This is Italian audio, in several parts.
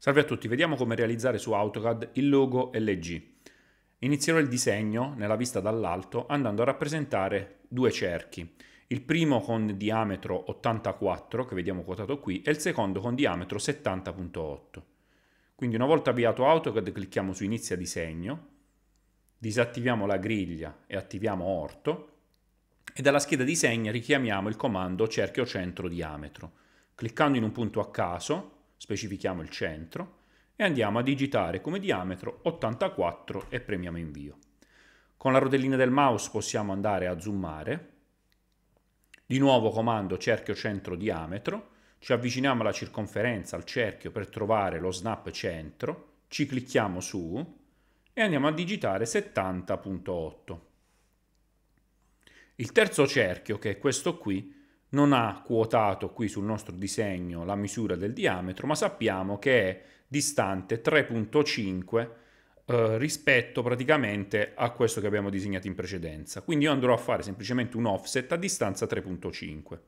Salve a tutti, vediamo come realizzare su AutoCAD il logo LG. Inizierò il disegno nella vista dall'alto andando a rappresentare due cerchi, il primo con diametro 84 che vediamo quotato qui e il secondo con diametro 70.8. Quindi una volta avviato AutoCAD clicchiamo su inizia disegno, disattiviamo la griglia e attiviamo orto e dalla scheda disegna richiamiamo il comando cerchio centro diametro. Cliccando in un punto a caso specifichiamo il centro e andiamo a digitare come diametro 84 e premiamo invio. Con la rodellina del mouse possiamo andare a zoomare, di nuovo comando cerchio centro diametro, ci avviciniamo alla circonferenza, al cerchio per trovare lo snap centro, ci clicchiamo su e andiamo a digitare 70.8. Il terzo cerchio, che è questo qui, non ha quotato qui sul nostro disegno la misura del diametro, ma sappiamo che è distante 3.5 eh, rispetto praticamente a questo che abbiamo disegnato in precedenza. Quindi io andrò a fare semplicemente un offset a distanza 3.5.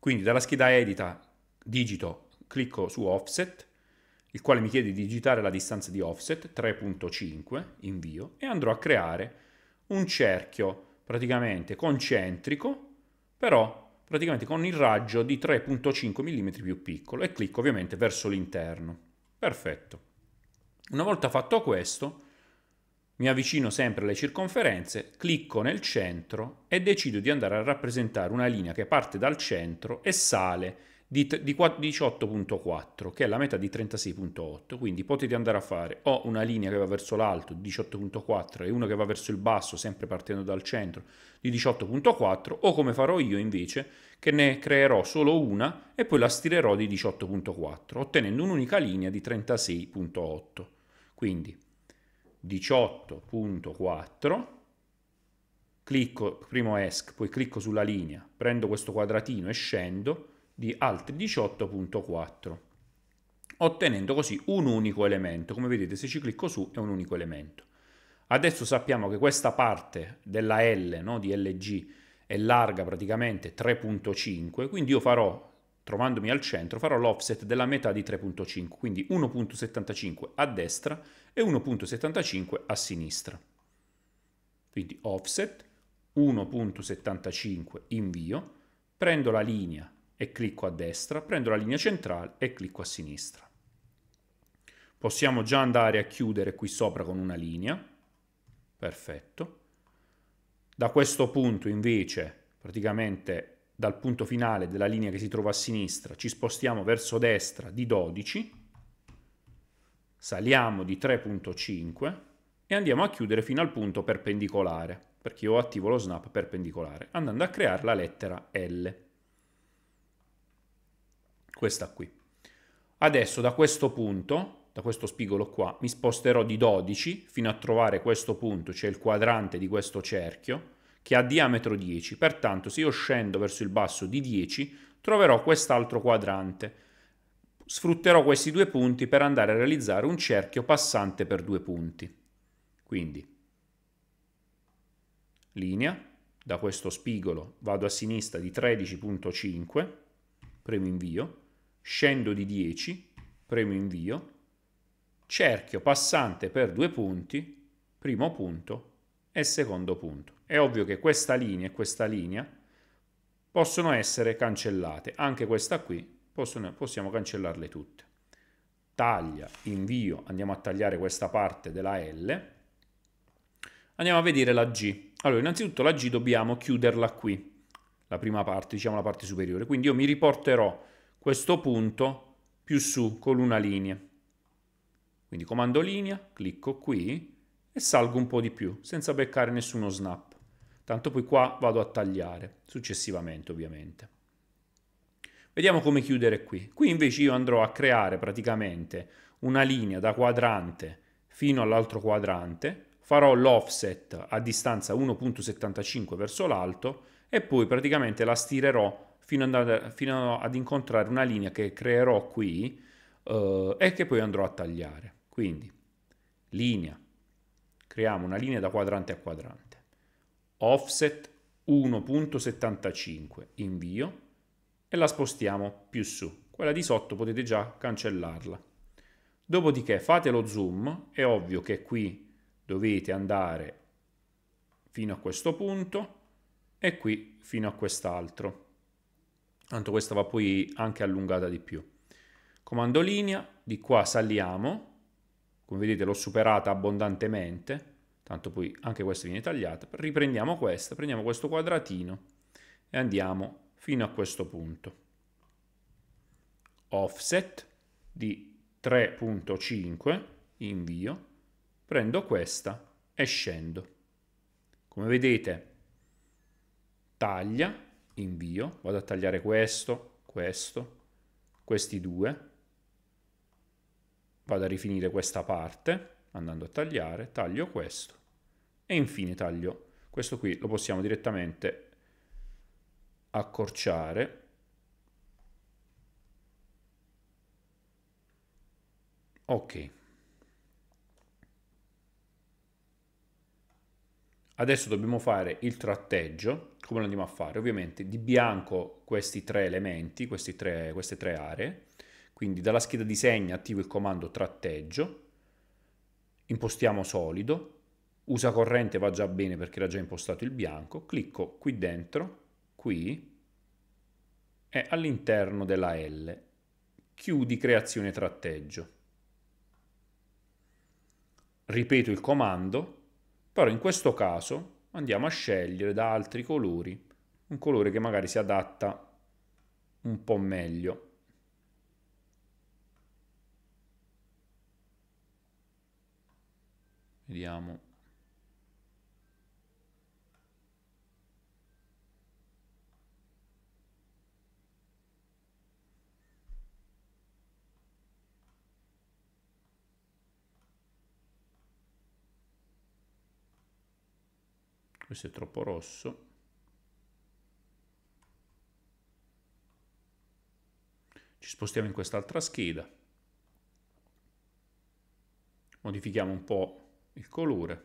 Quindi dalla scheda edita digito, clicco su offset, il quale mi chiede di digitare la distanza di offset, 3.5, invio, e andrò a creare un cerchio praticamente concentrico, però praticamente con il raggio di 3.5 mm più piccolo e clicco ovviamente verso l'interno. Perfetto. Una volta fatto questo, mi avvicino sempre alle circonferenze, clicco nel centro e decido di andare a rappresentare una linea che parte dal centro e sale di, 18.4 che è la metà di 36.8 quindi potete andare a fare o una linea che va verso l'alto 18.4 e una che va verso il basso sempre partendo dal centro di 18.4 o come farò io invece che ne creerò solo una e poi la stirerò di 18.4 ottenendo un'unica linea di 36.8 quindi 18.4 clicco primo ESC poi clicco sulla linea prendo questo quadratino e scendo di altri 18.4 ottenendo così un unico elemento. Come vedete se ci clicco su è un unico elemento. Adesso sappiamo che questa parte della L no, di LG è larga praticamente 3.5, quindi io farò, trovandomi al centro, farò l'offset della metà di 3.5, quindi 1.75 a destra e 1.75 a sinistra. Quindi offset 1.75 invio, prendo la linea e clicco a destra, prendo la linea centrale e clicco a sinistra. Possiamo già andare a chiudere qui sopra con una linea, perfetto. Da questo punto invece, praticamente dal punto finale della linea che si trova a sinistra, ci spostiamo verso destra di 12, saliamo di 3.5 e andiamo a chiudere fino al punto perpendicolare, perché io attivo lo snap perpendicolare, andando a creare la lettera L questa qui. Adesso da questo punto, da questo spigolo qua, mi sposterò di 12 fino a trovare questo punto, cioè il quadrante di questo cerchio, che ha diametro 10. Pertanto se io scendo verso il basso di 10, troverò quest'altro quadrante. Sfrutterò questi due punti per andare a realizzare un cerchio passante per due punti. Quindi, linea, da questo spigolo vado a sinistra di 13.5, premo invio, scendo di 10, premo invio, cerchio passante per due punti, primo punto e secondo punto. È ovvio che questa linea e questa linea possono essere cancellate, anche questa qui possono, possiamo cancellarle tutte. Taglia, invio, andiamo a tagliare questa parte della L, andiamo a vedere la G. Allora, innanzitutto la G dobbiamo chiuderla qui, la prima parte, diciamo la parte superiore, quindi io mi riporterò questo punto più su con una linea. Quindi comando linea, clicco qui e salgo un po' di più senza beccare nessuno snap. Tanto poi qua vado a tagliare successivamente ovviamente. Vediamo come chiudere qui. Qui invece io andrò a creare praticamente una linea da quadrante fino all'altro quadrante, farò l'offset a distanza 1.75 verso l'alto e poi praticamente la stirerò fino ad, andare, fino ad incontrare una linea che creerò qui eh, e che poi andrò a tagliare. Quindi linea, creiamo una linea da quadrante a quadrante, offset 1.75, invio e la spostiamo più su. Quella di sotto potete già cancellarla. Dopodiché fate lo zoom, è ovvio che qui dovete andare fino a questo punto e qui fino a quest'altro tanto questa va poi anche allungata di più. Comando linea, di qua saliamo, come vedete l'ho superata abbondantemente, tanto poi anche questa viene tagliata, riprendiamo questa, prendiamo questo quadratino e andiamo fino a questo punto. Offset di 3.5, invio, prendo questa e scendo. Come vedete taglia, invio, vado a tagliare questo, questo, questi due, vado a rifinire questa parte andando a tagliare, taglio questo e infine taglio questo qui, lo possiamo direttamente accorciare ok Adesso dobbiamo fare il tratteggio, come lo andiamo a fare? Ovviamente di bianco questi tre elementi, questi tre, queste tre aree, quindi dalla scheda di segna attivo il comando tratteggio, impostiamo solido, usa corrente va già bene perché era già impostato il bianco, clicco qui dentro, qui, e all'interno della L, chiudi creazione tratteggio. Ripeto il comando, però in questo caso andiamo a scegliere da altri colori un colore che magari si adatta un po' meglio. Vediamo. questo è troppo rosso ci spostiamo in quest'altra scheda modifichiamo un po' il colore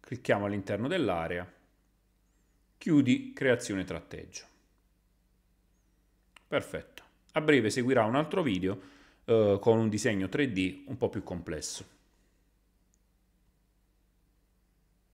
clicchiamo all'interno dell'area chiudi creazione tratteggio perfetto a breve seguirà un altro video eh, con un disegno 3D un po' più complesso